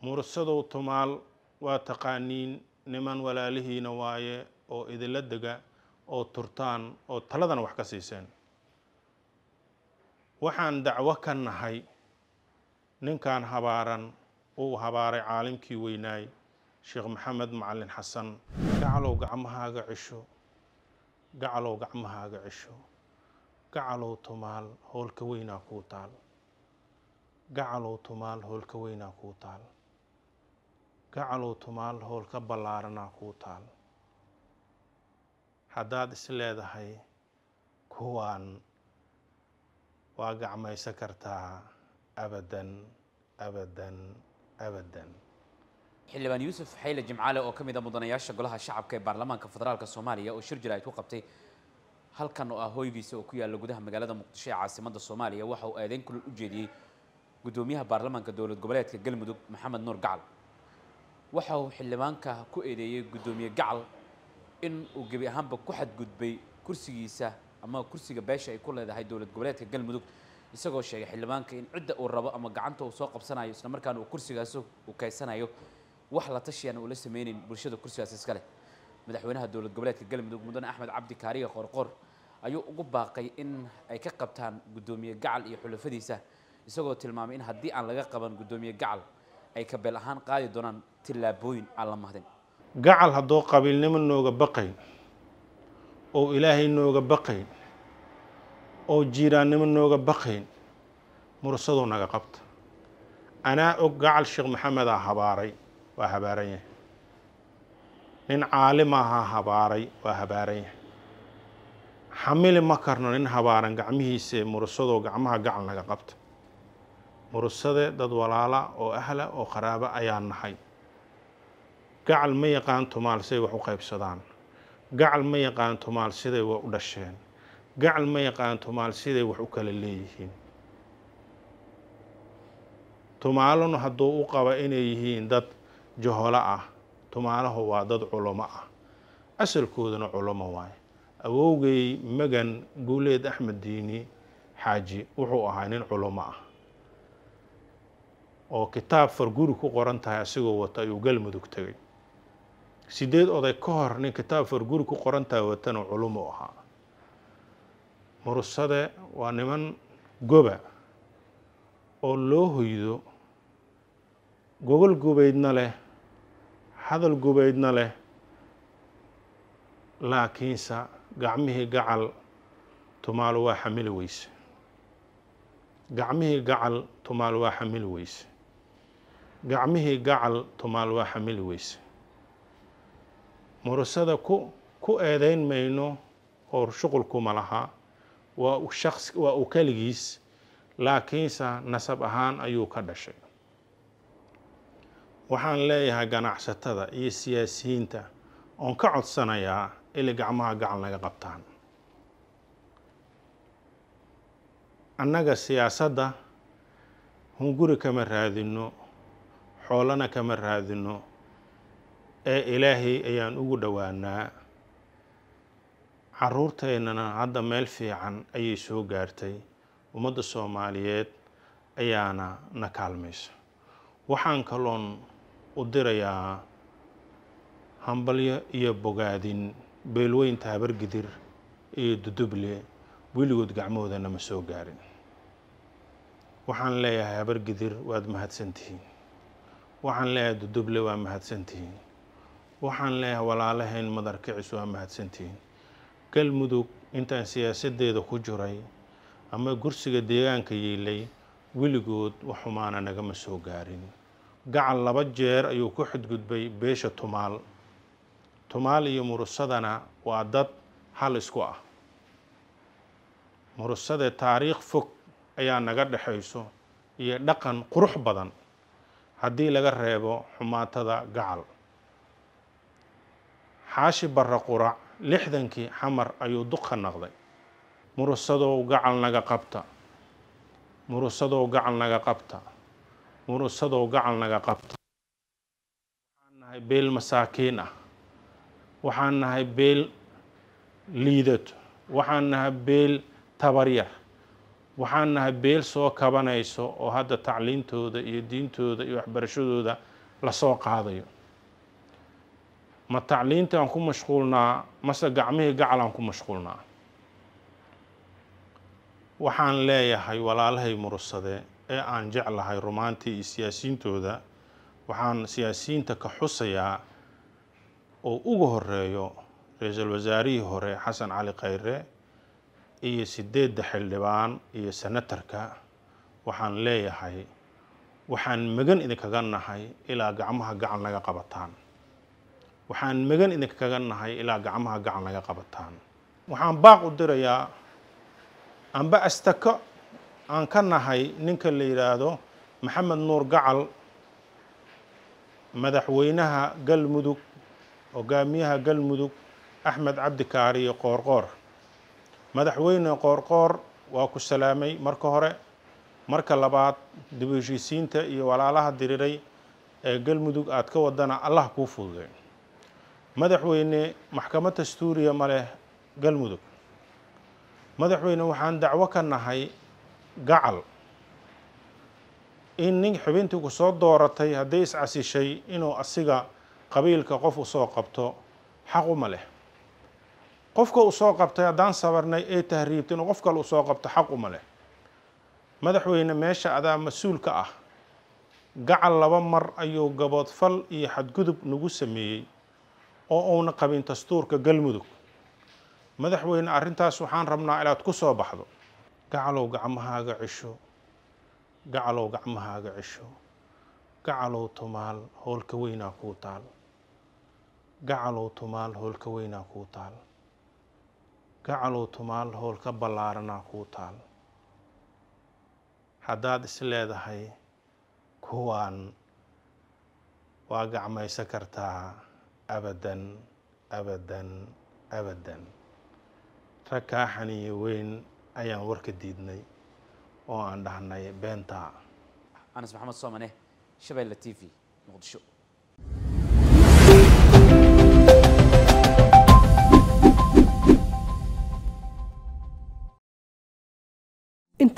mursadow tumaal waa taqaaniin niman walaalihiina waaye oo idinla dega oo turtaan oo taladana wax ka siiseen waxaan dacwo ka nahay ninkan habaaran uu habaaray caalimkii weynaay sheekh maxamed macalin xasan gacalow gacmahaaga cisho gacalow gacmahaaga cisho gacalow tumaal hoolka weynaa kuu taal gacalow tumaal hoolka weynaa kuu taal gacalow tumaal howl ka ballaarana kuu taal haddaad isleedahay kuwaan waa gacmayso kartaa abadan abadan abadan xildhibaan yuusuf xayle jimcaale oo ka mid a ah mudanayaasha golaha shacabka ee baarlamaanka federaalk soomaaliya oo shir jira ay ku qabtay halkan oo ah hooygiisa oo ku yaalla gudaha magaalada muqdisho ee caasimadda soomaaliya waxa uu aadeen kulul u jeediyey guddoomiyaha baarlamaanka dowlad goboleedka galmudug maxamed nuur gacal waxa uu xildhibaanka ku eedeeyey guddoomiye gacal in uu gebi ahaanba ku xadgudbay kursigiisa ama kursiga beesha ay ku leedahay dowlad goboleedka galmudug isagoo sheegay xildhibaanka in cidda uu rabo ama gacanta uu soo qabsanayo isla markaana uu kursigaas u kaysanayo wax la tashiyan uu la sameynayn bulshada kursigaas iska leh madaxweynaha dowlad goboleedka galmudug mudane axmed cabdi kaariga qorqor ayuu ugu baaqay in ay ka qabtaan guddoomiye gacal iyo xulafadiisa isagoo tilmaamay in haddii aan laga qaban guddoomiye gacal ay kabeel ahaan qaadi doonaan tillaabooyin aan la mahdin gacal hadduu qabiilnimo nooga baqayn oo ilaahay nooga baqayn oo jiiraannimo nooga baqayn mursaduu naga qabta anaa og gacal sheekh maxamedaa habaaray waa habaaran yahay nin caalimahaa habaaray waa habaaran yahay xamili ma karno nin habaaran gacmihiisa ee gacmaha gacal naga qabta murusade dad walaala oo ahla oo qaraabo ayaan nahay gacal ma yaqaan tumaal siday wax u qaybsadaan gacal ma yaqaan tumaal siday wa u dhasheen gacal ma yaqaan tumaal siday wax u kala leeyihiin tumaalun hadduu u qaba inay yihiin dad jaholo ah tumaalahu waa dad culamo ah asalkoodana culamo waay awowgay magan guuleed axmed diini xaaji wuxuu ahaa nin culamo ah oo kitaab farguri ku qoran tahay asigoo wata ayuu galmudug tegay sideed oday ka hor nin kitaab farguri ku qoran tahay watana culum u ahaa murusade waa niman goba oo loo hoydo gogol gubaydna leh hadal gubaydna leh laakiinse gacmihii gacal tumaal waa xamili weyse gacmihii gacal tumaal waa xamili weyse gacmihii gacal tumaal waa xamili weyse murusada ku ku eedayn mayno oo shuqulkuma laha waa shaqs waa u keligiis laakiinse nasab ahaan ayuu ka dhashay waxaan leeyahay ganacsatada iyo siyaasiyiinta oon ka codsanayaa ilay gacmaha gacal naga qabtaan annaga siyaasadda hunguri kama raadino xoolana kama raadinno ee ilaahay ayaan ugu dhowaanaa caruurteennana hadda meel fiican ayay soo gaartay ummadda soomaaliyeed ayaana na kaalmaysa waxaan kaloon u dirayaa hambalyo iyo bogaadin beelweyn taabargidir iyo duduble weligood gacmahoodana ma soo gaarin waxaan leeyahay habargidir waad mahadsantihiin waxaan leeyahay duduble waa mahadsantihiin waxaan leeyahay walaalahayn madar kicis waa mahadsantihiin galmudug intaan siyaasadeeda ku jiray ama gursiga deegaanka yeelay weligood waxumaana nagama soo gaarin gacal laba jeer ayuu ku xadgudbay beesha tumaal tumaal iyo murusadana waa dad hal isku ah murusade taariikh fog ayaa naga dhexayso iyo dhaqan qurux badan haddii laga reebo xumaatada gacal xaashi barra qurac lixdankii xamar ayuu duqa naqday murusadow gacal naga qabta murusadow gacal naga qabta murusadow gacal naga qabta waxaan nahay beel masaakiin ah waxaan nahay beel liidato waxaan nahay beel tabaryar waxaan nahay beel soo kabanayso oo hadda tacliintooda iyo diintooda iyo waxbarashadooda lasoo qaadayo ma tacliintaan ku mashquulnaa mase gacmihii gacalaan ku mashquulnaa waxaan leeyahay walaalahay murusade ee aan jeclahay rumaantii iyo siyaasiyiintooda waxaan siyaasiyiinta ka xusayaa oo ugu horeeyo ra-iisul wasaarihii hore xasan cali khayre iyo sideedda xildhibaan iyo senatarka waxaan leeyahay waxaan magan idinkaga nahay ilaa gacmaha gacan laga qabataan waxaan magan idinkaga nahay ilaa gacmaha gacan laga qabataan waxaan baaq u dirayaa amba astako aan ka nahay ninka la yidhaahdo maxamed nuur gacal madaxweynaha galmudug hogaamiyaha galmudug axmed cabdi kaariyo qoorqoor madaxweyne qoorqoor waa ku salaamay marka hore marka labaad dib heshiisiinta iyo walaalaha diriray ee galmudug aad ka wadana allah kuu fududay madaxweyne maxkamad dastuuriya ma leh galmudug madaxweyne waxaan dacwo ka nahay gacal in nin xubintii ku soo dooratay hadday is casishay inuu asiga qabiilka qof usoo qabto xaq uma leh qofka uu soo qabtay haddaan sabarnay ee tahriibta inuu qof kale u soo qabto xaq uma leh madaxweyne meesha adaa mas-uulka ah gacal laba mar ayuu gaboodfal iyo xadgudub nagu sameeyey oo uuna qabin dastuurka galmudug madaxweyne arrintaas waxaan rabnaa inaad ku soo baxdo gacalow gacmahaaga cisho gacalow gacmahaaga cisho gacalow tumaal hoolka weynaa kuu taal gacalow tumaal hoolka weynaa kuu taal gacalow tumaal howl ka ballaaranaa kuu taal haddaad is leedahay kuwaan waa gacmaysan kartaa abadan abadan abadan rag kaa xaniyo weyn ayaan warka diidnay oo aan dhahnay beentaa anas maxamed soomane shabeelle t v muqdisho